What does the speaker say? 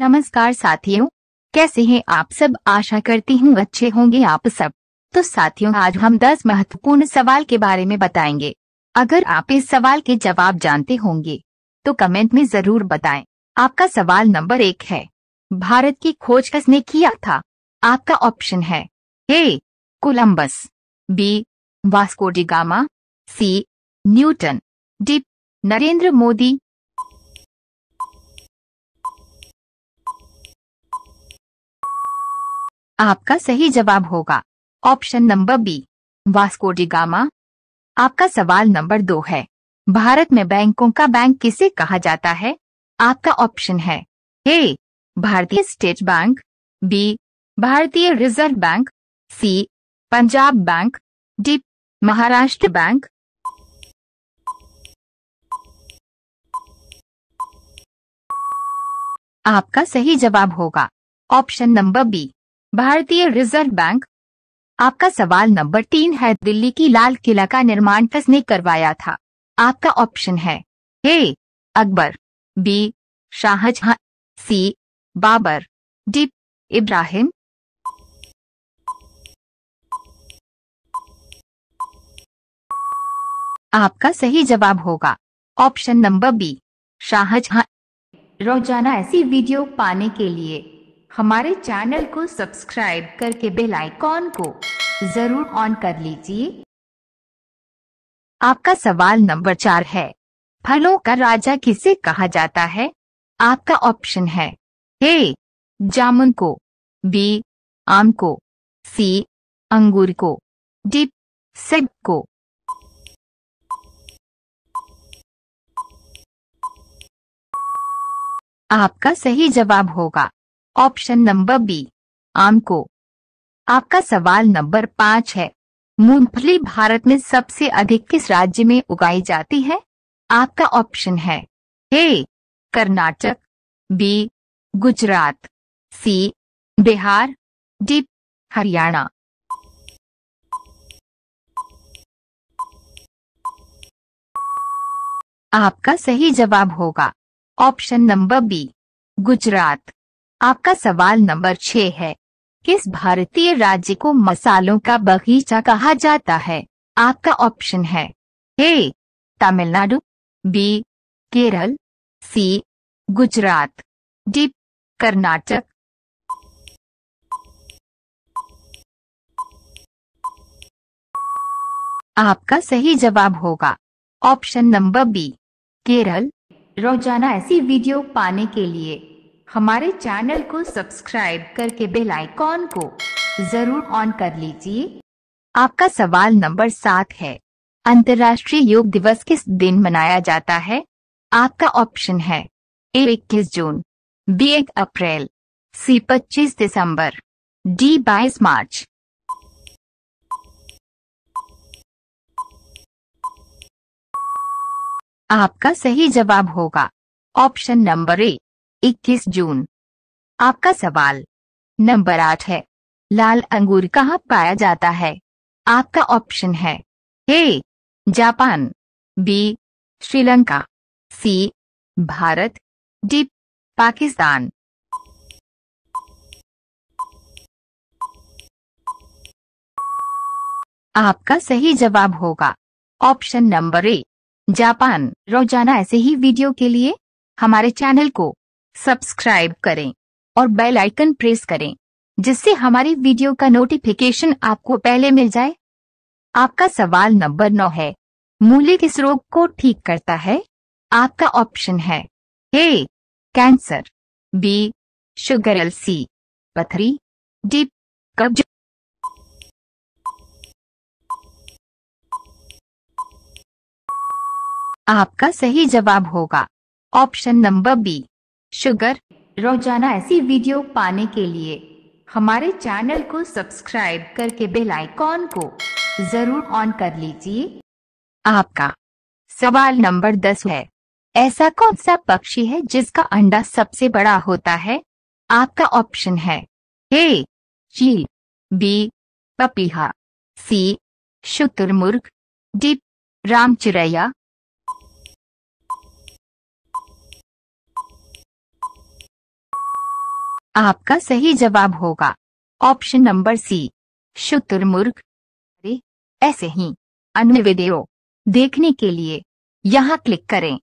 नमस्कार साथियों कैसे हैं आप सब आशा करती हूँ अच्छे होंगे आप सब तो साथियों आज हम 10 महत्वपूर्ण सवाल के बारे में बताएंगे अगर आप इस सवाल के जवाब जानते होंगे तो कमेंट में जरूर बताएं आपका सवाल नंबर एक है भारत की खोज किसने किया था आपका ऑप्शन है A Columbus B da Gama C Newton D Narendra Modi आपका सही जवाब होगा ऑप्शन नंबर बी डिगामा आपका सवाल नंबर दो है भारत में बैंकों का बैंक किसे कहा जाता है आपका ऑप्शन है A Bharatiya state bank B Bharatiya reserve bank C Punjab bank D Maharashtra bank आपका सही जवाब होगा option number B Bharatiya reserve bank आपका सवाल नंबर तीन है दिल्ली की लाल किला का निर्माण किसने करवाया था आपका ऑप्शन है A Akbar B Shahjahan C Babur D Ibrahim आपका सही जवाब होगा ऑप्शन नंबर बी शाहजहां रोजाना ऐसी वीडियो पाने के लिए हमारे चैनल को सब्सक्राइब करके बेल आइकॉन को जरूर ऑन कर लीजिए आपका सवाल नंबर चार है फलों का राजा किसे कहा जाता है आपका ऑप्शन है ए जामुन को बी आम को सी अंगूर को डी सेब को आपका सही जवाब होगा ऑप्शन नंबर बी आम को आपका सवाल नंबर पाँच है मूंगफली भारत में सबसे अधिक किस राज्य में उगाई जाती है आपका ऑप्शन है A Karnataka B Gujarat C Bihar D Haryana आपका सही जवाब होगा ऑप्शन नंबर बी गुजरात आपका सवाल नंबर छह है किस भारतीय राज्य को मसालों का बगीचा कहा जाता है आपका ऑप्शन है A Tamil Nadu B Kerala C Gujarat D Karnataka आपका सही जवाब होगा ऑप्शन नंबर बी केरल रोजाना ऐसी वीडियो पाने के लिए हमारे चैनल को सब्सक्राइब करके बेल आइकॉन को जरूर ऑन कर लीजिए आपका सवाल नंबर सात है अंतर्राष्ट्रीय योग दिवस किस दिन मनाया जाता है आपका ऑप्शन है ए इक्कीस जून बी एक अप्रैल सी पच्चीस दिसंबर डी बाईस मार्च आपका सही जवाब होगा ऑप्शन नंबर ए 21 जून आपका सवाल नंबर आठ है लाल अंगूर कहाँ पाया जाता है आपका ऑप्शन है A Japan B Sri Lanka C Bharat D Pakistan आपका सही जवाब होगा ऑप्शन नंबर ए जापान रोजाना ऐसे ही वीडियो के लिए हमारे चैनल को सब्सक्राइब करें और बेल आइकन प्रेस करें जिससे हमारी वीडियो का नोटिफिकेशन आपको पहले मिल जाए आपका सवाल नंबर नौ है मूली किस रोग को ठीक करता है आपका ऑप्शन है ए कैंसर बी शुगर एल सी पथरी डी कब्ज आपका सही जवाब होगा ऑप्शन नंबर बी शुगर रोजाना ऐसी वीडियो पाने के लिए हमारे चैनल को सब्सक्राइब करके बेल आइकॉन को जरूर ऑन कर लीजिए आपका सवाल नंबर दस है ऐसा कौन सा पक्षी है जिसका अंडा सबसे बड़ा होता है आपका ऑप्शन है ए चील बी पपीहा सी शुतुरमुर्ग डी रामचिरैया आपका सही जवाब होगा ऑप्शन नंबर सी शुतुरमुर्ग अरे ऐसे ही अन्य वीडियो देखने के लिए यहाँ क्लिक करें